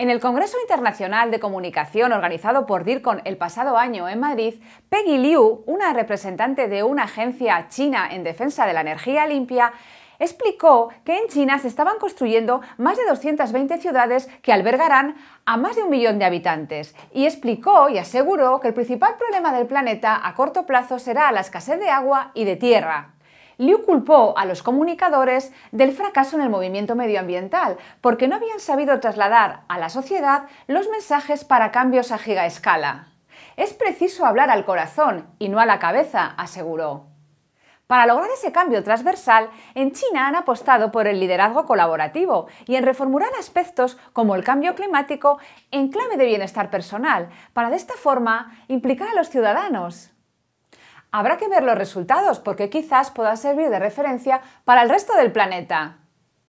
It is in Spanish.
En el Congreso Internacional de Comunicación organizado por DIRCON el pasado año en Madrid, Peggy Liu, una representante de una agencia china en defensa de la energía limpia, explicó que en China se estaban construyendo más de 220 ciudades que albergarán a más de un millón de habitantes y explicó y aseguró que el principal problema del planeta a corto plazo será la escasez de agua y de tierra. Liu culpó a los comunicadores del fracaso en el movimiento medioambiental, porque no habían sabido trasladar a la sociedad los mensajes para cambios a gigaescala. Es preciso hablar al corazón y no a la cabeza, aseguró. Para lograr ese cambio transversal, en China han apostado por el liderazgo colaborativo y en reformular aspectos como el cambio climático en clave de bienestar personal, para de esta forma implicar a los ciudadanos. Habrá que ver los resultados porque quizás pueda servir de referencia para el resto del planeta.